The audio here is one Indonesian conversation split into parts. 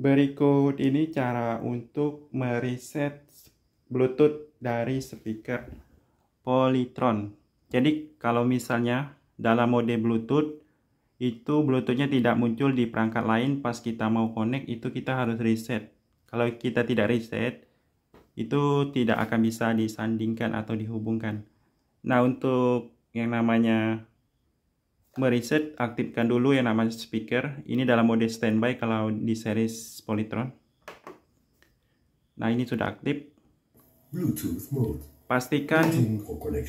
Berikut ini cara untuk mereset Bluetooth dari speaker Polytron. Jadi kalau misalnya dalam mode Bluetooth itu Bluetoothnya tidak muncul di perangkat lain pas kita mau connect itu kita harus reset. Kalau kita tidak reset itu tidak akan bisa disandingkan atau dihubungkan. Nah untuk yang namanya meriset aktifkan dulu yang namanya speaker ini dalam mode standby kalau di series Polytron nah ini sudah aktif Bluetooth mode pastikan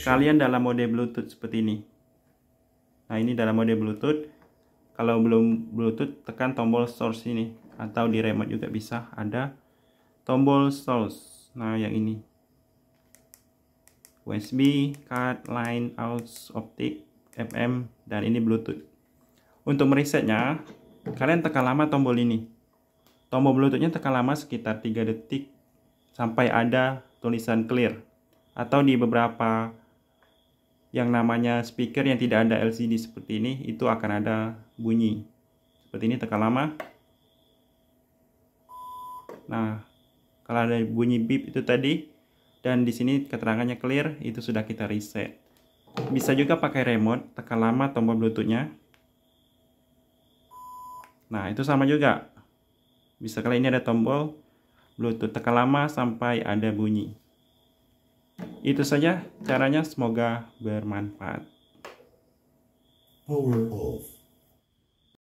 kalian dalam mode Bluetooth seperti ini nah ini dalam mode Bluetooth kalau belum Bluetooth tekan tombol source ini atau di remote juga bisa ada tombol source nah yang ini USB card line out optik FM, dan ini Bluetooth. Untuk meresetnya, kalian tekan lama tombol ini. Tombol Bluetoothnya tekan lama sekitar 3 detik sampai ada tulisan clear. Atau di beberapa yang namanya speaker yang tidak ada LCD seperti ini, itu akan ada bunyi. Seperti ini tekan lama. Nah, kalau ada bunyi beep itu tadi, dan di sini keterangannya clear, itu sudah kita reset. Bisa juga pakai remote, tekan lama tombol bluetoothnya. Nah, itu sama juga. Bisa kali ini ada tombol bluetooth, tekan lama sampai ada bunyi. Itu saja caranya, semoga bermanfaat. Power off.